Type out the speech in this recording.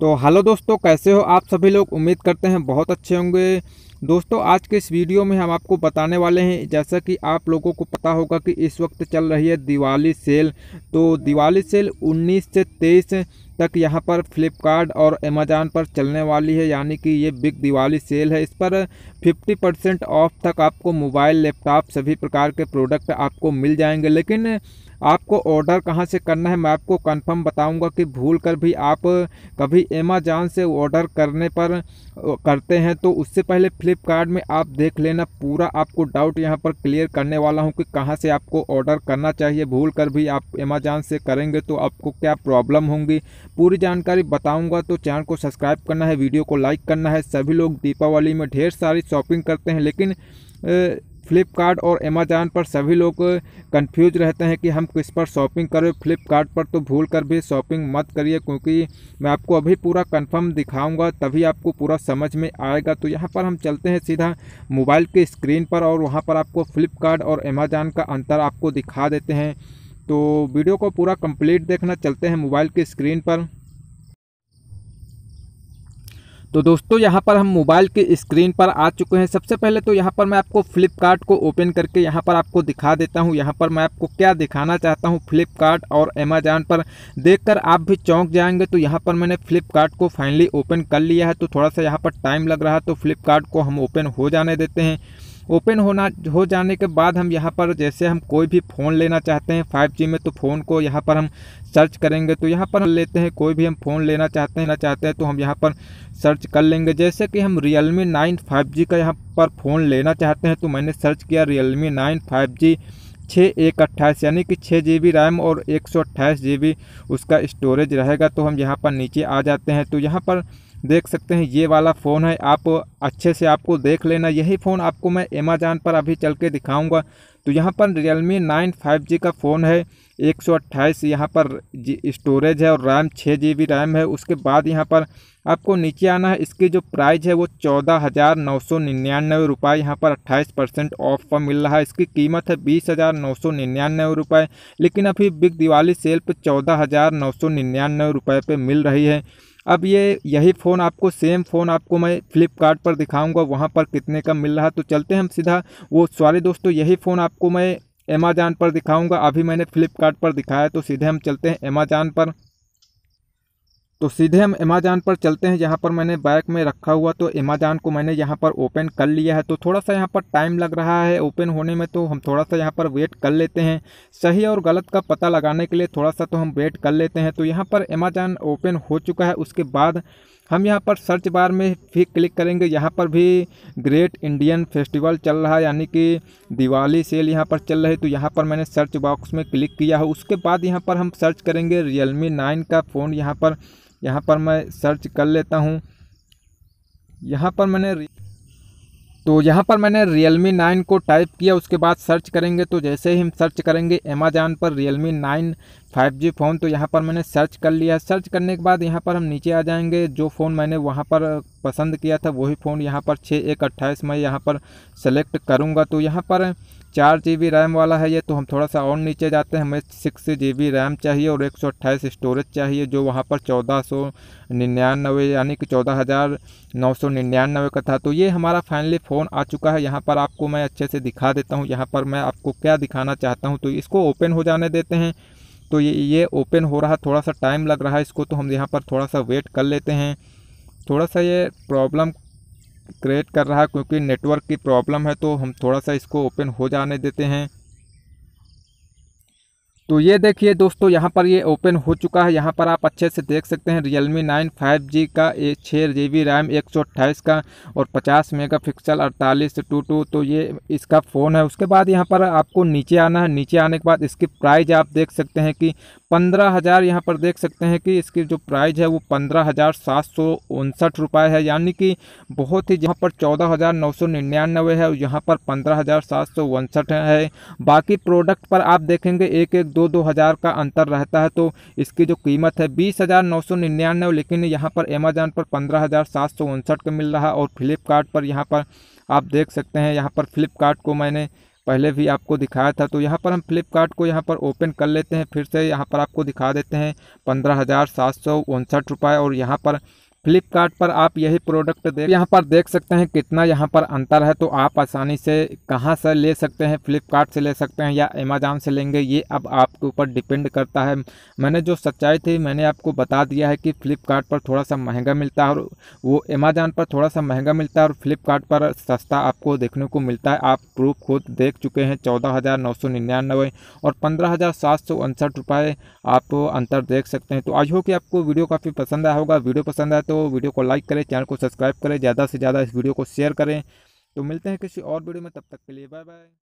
तो हेलो दोस्तों कैसे हो आप सभी लोग उम्मीद करते हैं बहुत अच्छे होंगे दोस्तों आज के इस वीडियो में हम आपको बताने वाले हैं जैसा कि आप लोगों को पता होगा कि इस वक्त चल रही है दिवाली सेल तो दिवाली सेल 19 से 23 तक यहाँ पर फ्लिपकार्ट और अमेज़ान पर चलने वाली है यानी कि ये बिग दिवाली सेल है इस पर 50 परसेंट ऑफ तक आपको मोबाइल लैपटॉप सभी प्रकार के प्रोडक्ट आपको मिल जाएंगे लेकिन आपको ऑर्डर कहाँ से करना है मैं आपको कंफर्म बताऊंगा कि भूल कर भी आप कभी अमेजान से ऑर्डर करने पर करते हैं तो उससे पहले फ्लिपकार्ट में आप देख लेना पूरा आपको डाउट यहाँ पर क्लियर करने वाला हूँ कि कहाँ से आपको ऑर्डर करना चाहिए भूल कर भी आप अमेजान से करेंगे तो आपको क्या प्रॉब्लम होंगी पूरी जानकारी बताऊंगा तो चैनल को सब्सक्राइब करना है वीडियो को लाइक करना है सभी लोग दीपावली में ढेर सारी शॉपिंग करते हैं लेकिन फ्लिपकार्ट और अमेजान पर सभी लोग कंफ्यूज रहते हैं कि हम किस पर शॉपिंग करें फ्लिपकार्ट पर तो भूल कर भी शॉपिंग मत करिए क्योंकि मैं आपको अभी पूरा कंफर्म दिखाऊंगा तभी आपको पूरा समझ में आएगा तो यहाँ पर हम चलते हैं सीधा मोबाइल के स्क्रीन पर और वहाँ पर आपको फ्लिपकार्ट और अमेजान का अंतर आपको दिखा देते हैं तो वीडियो को पूरा कंप्लीट देखना चलते हैं मोबाइल की स्क्रीन पर तो दोस्तों यहाँ पर हम मोबाइल के स्क्रीन पर आ चुके हैं सबसे पहले तो यहाँ पर मैं आपको फ्लिपकार्ट को ओपन करके यहाँ पर आपको दिखा देता हूँ यहाँ पर मैं आपको क्या दिखाना चाहता हूँ फ्लिपकार्ट और अमेजान पर देखकर आप भी चौंक जाएंगे तो यहाँ पर मैंने फ्लिपकार्ट को फाइनली ओपन कर लिया है तो थोड़ा सा यहाँ पर टाइम लग रहा है तो फ्लिपकार्ट को हम ओपन हो जाने देते हैं ओपन होना हो जाने के बाद हम यहाँ पर जैसे हम कोई भी फ़ोन लेना चाहते हैं 5G में तो फ़ोन को यहाँ पर हम सर्च करेंगे तो यहाँ पर लेते हैं कोई भी हम फ़ोन लेना चाहते हैं ना चाहते हैं तो हम यहाँ पर सर्च कर लेंगे जैसे कि हम Realme nine five G का यहाँ पर फ़ोन लेना चाहते हैं तो मैंने सर्च किया Realme nine five G छः एक अट्ठाईस यानी कि छः जी बी रैम और एक सौ अट्ठाईस जी बी उसका स्टोरेज रहेगा तो हम यहाँ पर नीचे आ जाते हैं तो यहाँ पर देख सकते हैं ये वाला फ़ोन है आप अच्छे से आपको देख लेना यही फ़ोन आपको मैं अमेज़ान पर अभी चल के दिखाऊँगा तो यहाँ पर रियलमी नाइन फाइव जी का फ़ोन है एक सौ अट्ठाईस यहाँ पर स्टोरेज है और रैम छः जी बी रैम है उसके बाद यहाँ पर आपको नीचे आना है इसकी जो प्राइस है वो चौदह हज़ार नौ सौ निन्यानवे रुपये यहाँ पर अट्ठाईस परसेंट ऑफ पर मिल रहा है इसकी कीमत है बीस हज़ार नौ सौ निन्यानवे रुपये लेकिन अभी बिग दिवाली सेल पर चौदह हज़ार नौ सौ निन्यानवे रुपये पर मिल रही है अब ये यही फ़ोन आपको सेम फ़ोन आपको मैं फ्लिपकार्ट पर दिखाऊंगा वहाँ पर कितने का मिल रहा तो चलते हैं हम सीधा वो सॉरी दोस्तों यही फ़ोन आपको मैं अमेज़ान पर दिखाऊंगा अभी मैंने फ्लिपकार्ट पर दिखाया तो सीधे हम चलते हैं अमेज़ान पर तो सीधे हम अमेजान पर चलते हैं जहाँ पर मैंने बाइक में रखा हुआ तो अमेजान को मैंने यहाँ पर ओपन कर लिया है तो थोड़ा सा यहाँ पर टाइम लग रहा है ओपन होने में तो हम थोड़ा सा यहाँ पर वेट कर लेते हैं सही और गलत का पता लगाने के लिए थोड़ा सा तो हम वेट कर लेते हैं तो यहाँ पर अमेजान ओपन हो चुका है उसके बाद हम यहाँ पर सर्च बार में भी क्लिक करेंगे यहाँ पर भी ग्रेट इंडियन फेस्टिवल चल रहा है यानी कि दिवाली सेल यहाँ पर चल रही है तो यहाँ पर मैंने सर्च बॉक्स में क्लिक किया है उसके बाद यहाँ पर हम सर्च करेंगे रियलमी नाइन का फ़ोन यहाँ पर यहाँ पर मैं सर्च कर लेता हूँ यहाँ पर मैंने तो यहाँ पर मैंने Realme 9 को टाइप किया उसके बाद सर्च करेंगे तो जैसे ही हम सर्च करेंगे अमेजान पर Realme 9 फाइव जी फ़ोन तो यहाँ पर मैंने सर्च कर लिया सर्च करने के बाद यहाँ पर हम नीचे आ जाएंगे जो फ़ोन मैंने वहाँ पर पसंद किया था वही फ़ोन यहाँ पर छः एक अट्ठाईस मैं यहाँ पर सेलेक्ट करूँगा तो यहाँ पर चार जी बी रैम वाला है ये तो हम थोड़ा सा और नीचे जाते हैं हमें सिक्स जी बी रैम चाहिए और एक सौ अट्ठाईस स्टोरेज चाहिए जो वहाँ पर चौदह सौ निन्यानवे यानी कि चौदह हज़ार नौ सौ निन्यानवे का था तो ये हमारा फाइनली फ़ोन आ चुका है यहाँ पर आपको मैं अच्छे से दिखा देता हूँ यहाँ पर मैं आपको क्या दिखाना चाहता हूँ तो इसको ओपन हो जाने देते हैं तो ये ये ओपन हो रहा थोड़ा सा टाइम लग रहा है इसको तो हम यहाँ पर थोड़ा सा वेट कर लेते हैं थोड़ा सा ये प्रॉब्लम क्रिएट कर रहा है क्योंकि नेटवर्क की प्रॉब्लम है तो हम थोड़ा सा इसको ओपन हो जाने देते हैं तो ये देखिए दोस्तों यहाँ पर ये ओपन हो चुका है यहाँ पर आप अच्छे से देख सकते हैं Realme 9 5G का छः जी बी रैम एक का और 50 मेगा पिक्सल अड़तालीस टू टू तो ये इसका फ़ोन है उसके बाद यहाँ पर आपको नीचे आना है नीचे आने के बाद इसकी प्राइस आप देख सकते हैं कि पंद्रह हज़ार यहाँ पर देख सकते हैं कि इसकी जो प्राइस है वो पंद्रह हज़ार सात सौ उनसठ रुपये है यानी कि बहुत ही जहाँ पर चौदह हज़ार नौ सौ निन्यानवे है और यहाँ पर पंद्रह हज़ार सात सौ उनसठ है बाकी प्रोडक्ट पर आप देखेंगे एक एक दो दो हज़ार का अंतर रहता है तो इसकी जो कीमत है बीस हज़ार नौ सौ निन्यानवे लेकिन यहाँ पर अमेज़ान पर पंद्रह हज़ार सात सौ उनसठ का मिल रहा है और फ्लिपकार्ट पर यहाँ पर आप देख सकते हैं यहाँ पर फ्लिपकार्ट को मैंने पहले भी आपको दिखाया था तो यहाँ पर हम फ्लिपकार्ट को यहाँ पर ओपन कर लेते हैं फिर से यहाँ पर आपको दिखा देते हैं पंद्रह हज़ार सात सौ उनसठ रुपये और यहाँ पर फ्लिपकार्ट पर आप यही प्रोडक्ट देख यहाँ पर देख सकते हैं कितना यहाँ पर अंतर है तो आप आसानी से कहाँ से ले सकते हैं फ्लिपकार्ट से ले सकते हैं या अमेजान से लेंगे ये अब आपके ऊपर डिपेंड करता है मैंने जो सच्चाई थी मैंने आपको बता दिया है कि फ्लिपकार्ट पर थोड़ा सा महंगा मिलता है और वो अमेजान पर थोड़ा सा महंगा मिलता है और फ्लिपकार्ट पर सस्ता आपको देखने को मिलता है आप प्रूफ खुद देख चुके हैं चौदह हज़ार नौ सौ निन्यानवे और पंद्रह हज़ार सात सौ उनसठ रुपये आप अंतर देख सकते हैं तो आई हो कि आपको वीडियो काफ़ी पसंद आया होगा वीडियो पसंद आया तो तो वीडियो को लाइक करें चैनल को सब्सक्राइब करें ज़्यादा से ज़्यादा इस वीडियो को शेयर करें तो मिलते हैं किसी और वीडियो में तब तक के लिए बाय बाय